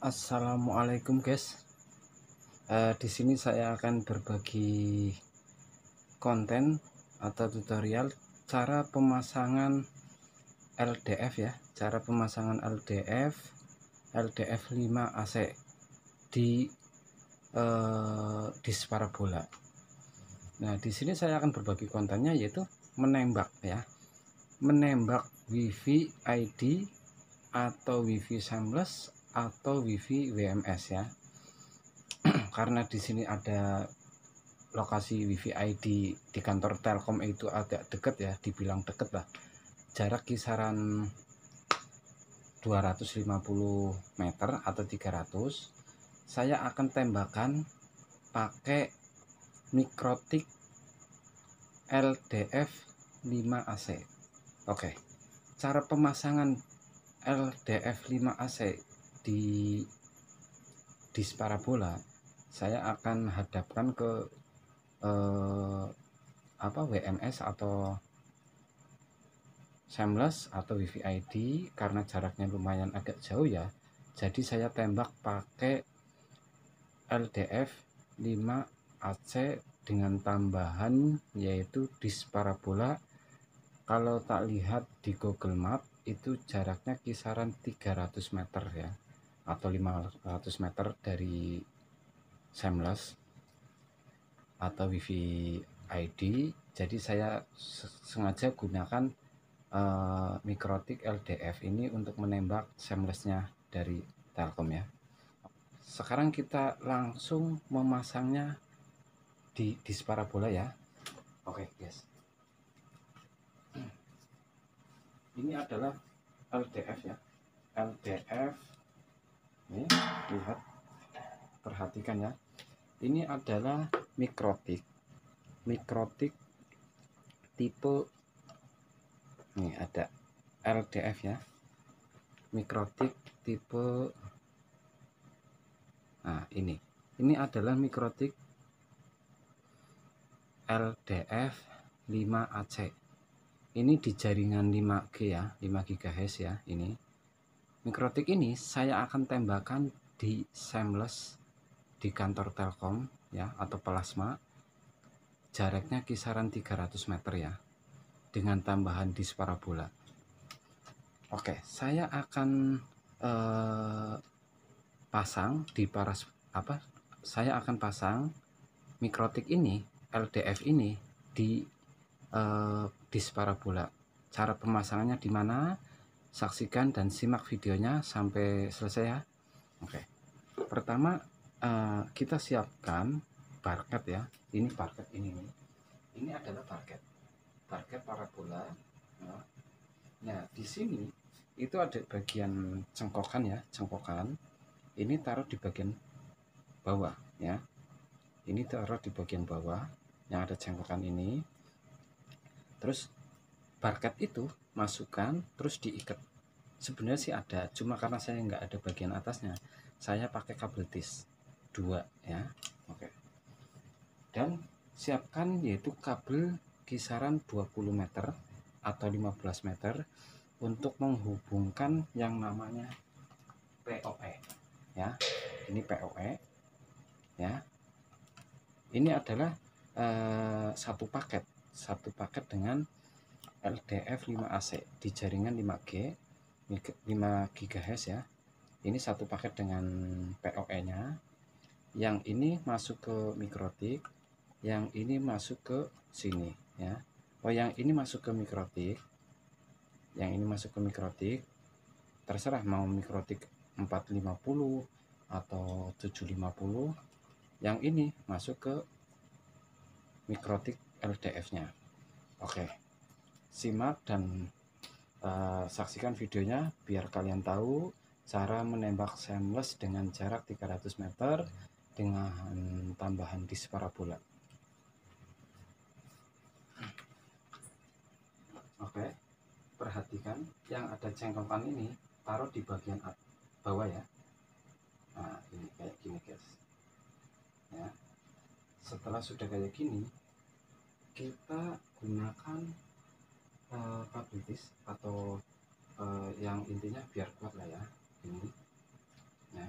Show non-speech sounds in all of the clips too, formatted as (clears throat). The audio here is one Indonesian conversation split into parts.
Assalamualaikum guys. Uh, di sini saya akan berbagi konten atau tutorial cara pemasangan LDF ya, cara pemasangan LDF LDF 5 AC di uh, eh, parabola. Nah, di sini saya akan berbagi kontennya yaitu menembak ya. Menembak WiFi ID atau WiFi Samless atau wifi WMS ya (clears throat) karena di sini ada lokasi wifi ID di kantor Telkom itu agak deket ya dibilang deket lah jarak kisaran 250 meter atau 300 saya akan tembakan pakai mikrotik LDF 5AC oke cara pemasangan LDF 5AC di disparabola parabola saya akan hadapkan ke eh, apa WMS atau seamless atau vvid karena jaraknya lumayan agak jauh ya jadi saya tembak pakai LDF 5 AC dengan tambahan yaitu disk parabola kalau tak lihat di Google Map itu jaraknya kisaran 300 meter ya atau 500 meter dari seamless atau wifi ID jadi saya sengaja gunakan uh, mikrotik LDF ini untuk menembak seamlessnya dari Telkom ya sekarang kita langsung memasangnya di disparabola parabola ya oke okay, yes ini adalah LDF ya LDF ini lihat perhatikan ya. Ini adalah mikrotik. Mikrotik tipe ini ada LDF ya. Mikrotik tipe Nah, ini. Ini adalah mikrotik LDF 5AC. Ini di jaringan 5G ya, 5 GHz ya ini. Mikrotik ini saya akan tembakan di seamless di kantor Telkom ya atau plasma. Jaraknya kisaran 300 meter ya. Dengan tambahan dis parabola. Oke, saya akan eh, pasang di paras apa? Saya akan pasang mikrotik ini, LDF ini di eh, dis parabola. Cara pemasangannya di mana? saksikan dan simak videonya sampai selesai ya oke pertama eh, kita siapkan barket ya ini barket ini ini adalah barket barket parabola nah, ya. nah di sini itu ada bagian cengkokan ya cengkokan ini taruh di bagian bawah ya ini taruh di bagian bawah yang ada cengkokan ini terus barket itu masukkan terus diikat sebenarnya sih ada cuma karena saya nggak ada bagian atasnya saya pakai kabel tis dua ya oke dan siapkan yaitu kabel kisaran 20 meter atau 15 meter untuk menghubungkan yang namanya POE ya ini POE ya ini adalah eh, satu paket satu paket dengan LDF 5AC di jaringan 5G 5 GHz ya ini satu paket dengan POE nya yang ini masuk ke mikrotik yang ini masuk ke sini ya Oh yang ini masuk ke mikrotik yang ini masuk ke mikrotik terserah mau mikrotik 450 atau 750 yang ini masuk ke mikrotik LDF nya oke okay simak dan uh, saksikan videonya biar kalian tahu cara menembak seamless dengan jarak 300 meter dengan tambahan disk parabola. Oke, perhatikan yang ada cengkokan ini taruh di bagian bawah ya. Nah, ini kayak gini guys. Ya. Setelah sudah kayak gini, kita gunakan uh, atau uh, yang intinya biar kuat lah ya ini ya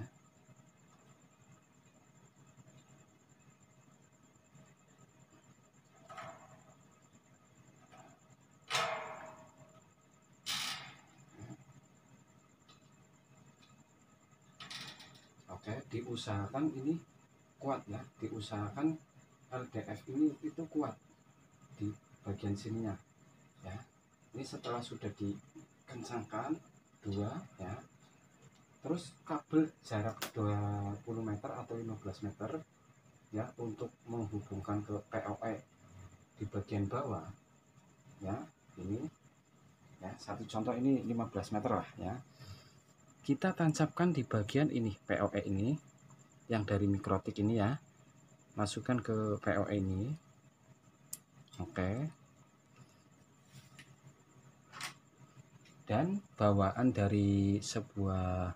Oke, diusahakan ini kuat ya, diusahakan LDF ini itu kuat di bagian sininya ya ini setelah sudah dikencangkan dua ya terus kabel jarak 20 meter atau 15 meter ya untuk menghubungkan ke POE di bagian bawah ya ini ya satu contoh ini 15 meter lah ya kita tancapkan di bagian ini POE ini yang dari mikrotik ini ya masukkan ke POE ini oke okay. dan bawaan dari sebuah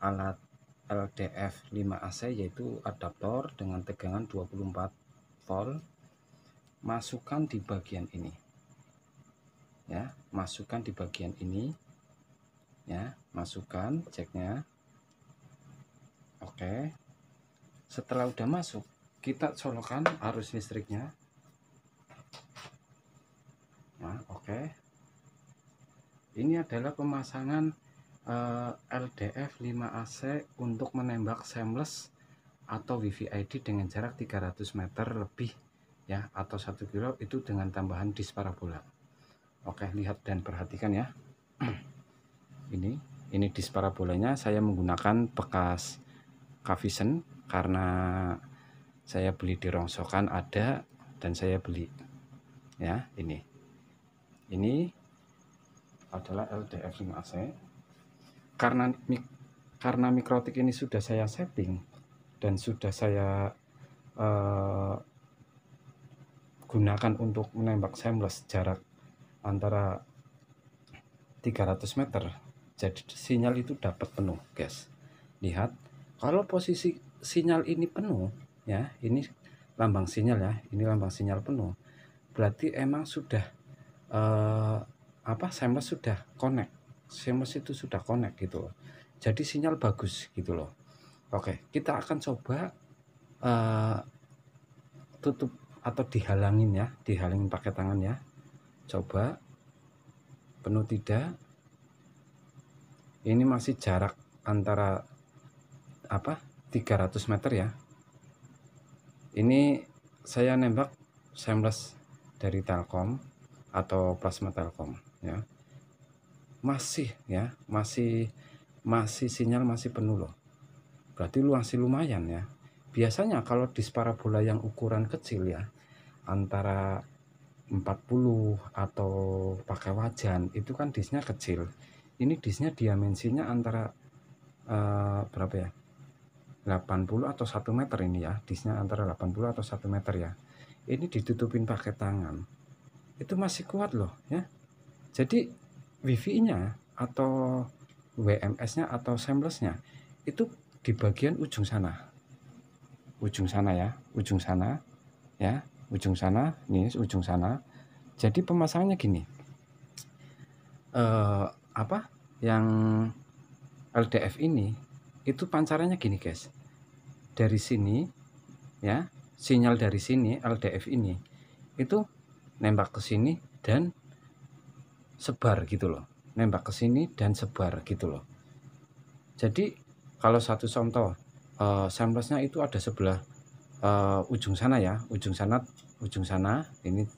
alat LDF 5AC yaitu adaptor dengan tegangan 24 volt masukkan di bagian ini ya masukkan di bagian ini ya masukkan ceknya oke setelah udah masuk kita colokan arus listriknya nah oke ini adalah pemasangan uh, eh, LDF 5AC untuk menembak seamless atau VVID dengan jarak 300 meter lebih ya atau 1 kilo itu dengan tambahan disk parabola oke lihat dan perhatikan ya (clears throat) ini ini disk parabolanya saya menggunakan bekas kavisen karena saya beli di rongsokan ada dan saya beli ya ini ini adalah LDF5AC karena mik karena mikrotik ini sudah saya setting dan sudah saya uh, gunakan untuk menembak seamless jarak antara 300 meter jadi sinyal itu dapat penuh guys lihat kalau posisi sinyal ini penuh ya ini lambang sinyal ya ini lambang sinyal penuh berarti emang sudah uh, apa seamless sudah connect seamless itu sudah connect gitu loh jadi sinyal bagus gitu loh oke kita akan coba uh, tutup atau dihalangin ya dihalangin pakai tangan ya coba penuh tidak ini masih jarak antara apa 300 meter ya ini saya nembak seamless dari Telkom atau plasma Telkom ya masih ya masih masih sinyal masih penuh loh berarti lu masih lumayan ya biasanya kalau di parabola yang ukuran kecil ya antara 40 atau pakai wajan itu kan disnya kecil ini disnya dimensinya antara eh, berapa ya 80 atau 1 meter ini ya disnya antara 80 atau 1 meter ya ini ditutupin pakai tangan itu masih kuat loh ya jadi WiFi-nya atau WMS-nya atau seamless-nya itu di bagian ujung sana. Ujung sana ya, ujung sana ya, ujung sana, ini ujung sana. Jadi pemasangannya gini. Eh apa? Yang LDF ini itu pancarannya gini, guys. Dari sini ya, sinyal dari sini LDF ini itu nembak ke sini dan sebar gitu loh nembak ke sini dan sebar gitu loh jadi kalau satu contoh uh, eh, samplesnya itu ada sebelah uh, ujung sana ya ujung sana ujung sana ini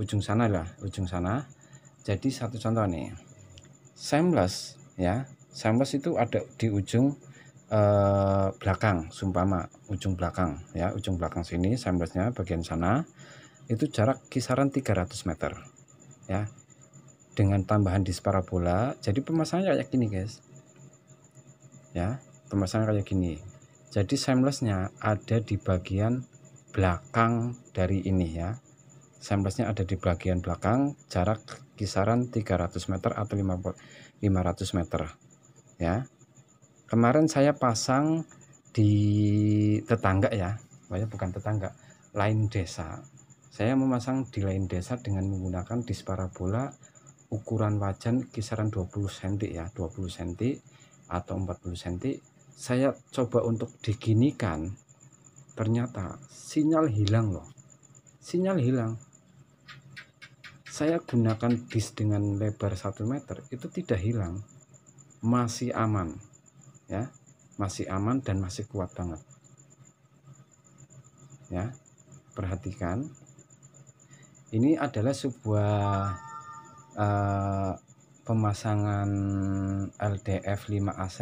ujung sana lah ujung sana jadi satu contoh nih samples ya samples itu ada di ujung uh, belakang sumpama ujung belakang ya ujung belakang sini samplesnya bagian sana itu jarak kisaran 300 meter ya dengan tambahan disk parabola jadi pemasangan kayak gini guys ya pemasangan kayak gini jadi seamlessnya ada di bagian belakang dari ini ya seamlessnya ada di bagian belakang jarak kisaran 300 meter atau 500 meter ya kemarin saya pasang di tetangga ya banyak bukan tetangga lain desa saya memasang di lain desa dengan menggunakan disparabola parabola ukuran wajan kisaran 20 cm ya 20 cm atau 40 cm saya coba untuk diginikan ternyata sinyal hilang loh sinyal hilang saya gunakan bis dengan lebar 1 meter itu tidak hilang masih aman ya masih aman dan masih kuat banget ya perhatikan ini adalah sebuah eh, pemasangan LDF 5AC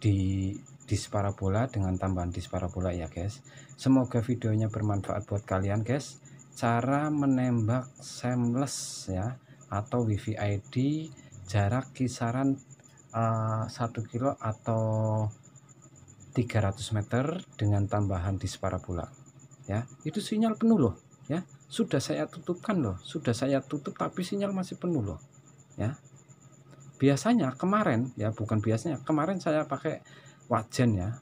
di disparabola parabola dengan tambahan disparabola parabola ya guys semoga videonya bermanfaat buat kalian guys cara menembak seamless ya atau wifi ID jarak kisaran uh, eh, 1 kilo atau 300 meter dengan tambahan disparabola parabola ya itu sinyal penuh loh ya sudah saya tutupkan loh, sudah saya tutup tapi sinyal masih penuh loh. Ya. Biasanya kemarin ya bukan biasanya, kemarin saya pakai wajan ya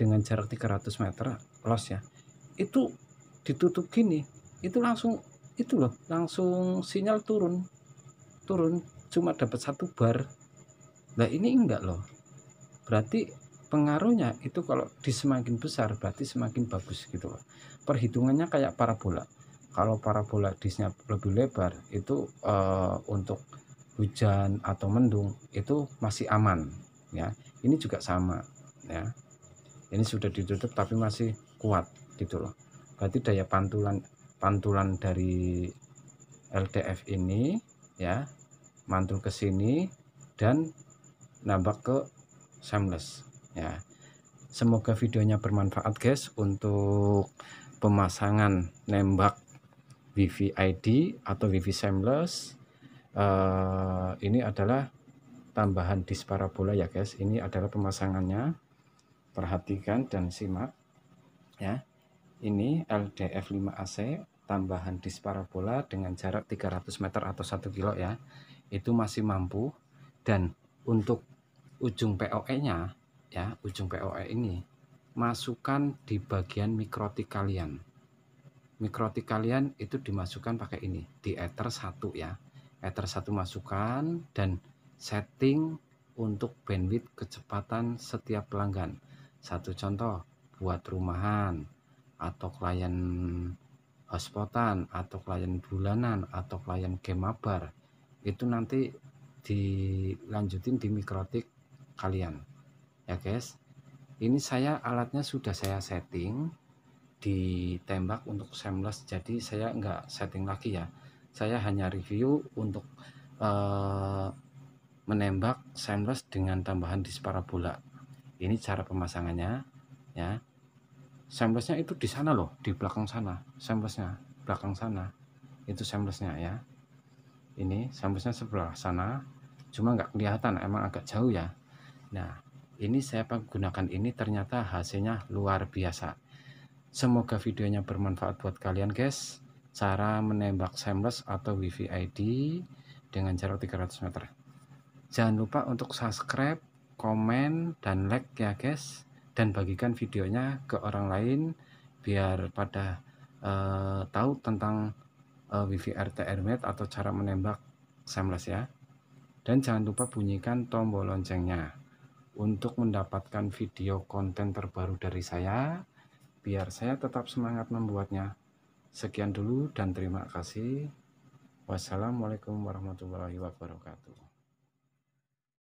dengan jarak 300 meter los ya. Itu ditutup gini, itu langsung itu loh, langsung sinyal turun. Turun cuma dapat satu bar. Nah, ini enggak loh. Berarti pengaruhnya itu kalau di semakin besar berarti semakin bagus gitu loh. Perhitungannya kayak parabola kalau parabola disnya lebih lebar itu uh, untuk hujan atau mendung itu masih aman ya ini juga sama ya ini sudah ditutup tapi masih kuat gitu loh berarti daya pantulan pantulan dari ltf ini ya mantul ke sini dan nambah ke seamless ya semoga videonya bermanfaat guys untuk pemasangan nembak VVID atau Wifi Seamless uh, eh, ini adalah tambahan disk parabola ya guys ini adalah pemasangannya perhatikan dan simak ya ini LDF 5AC tambahan disk parabola dengan jarak 300 meter atau 1 kilo ya itu masih mampu dan untuk ujung POE nya ya ujung POE ini masukkan di bagian mikrotik kalian mikrotik kalian itu dimasukkan pakai ini di ether 1 ya ether 1 masukkan dan setting untuk bandwidth kecepatan setiap pelanggan satu contoh buat rumahan atau klien hotspotan atau klien bulanan atau klien game mabar itu nanti dilanjutin di mikrotik kalian ya guys ini saya alatnya sudah saya setting ditembak untuk seamless jadi saya enggak setting lagi ya saya hanya review untuk uh, menembak seamless dengan tambahan disparabola ini cara pemasangannya ya seamlessnya itu di sana loh di belakang sana seamlessnya belakang sana itu seamlessnya ya ini seamlessnya sebelah sana cuma nggak kelihatan emang agak jauh ya nah ini saya gunakan ini ternyata hasilnya luar biasa Semoga videonya bermanfaat buat kalian guys. Cara menembak seamless atau wifi ID dengan jarak 300 meter. Jangan lupa untuk subscribe, komen, dan like ya guys. Dan bagikan videonya ke orang lain biar pada uh, tahu tentang uh, eh, wifi RTR atau cara menembak seamless ya. Dan jangan lupa bunyikan tombol loncengnya untuk mendapatkan video konten terbaru dari saya biar saya tetap semangat membuatnya. Sekian dulu dan terima kasih. Wassalamualaikum warahmatullahi wabarakatuh.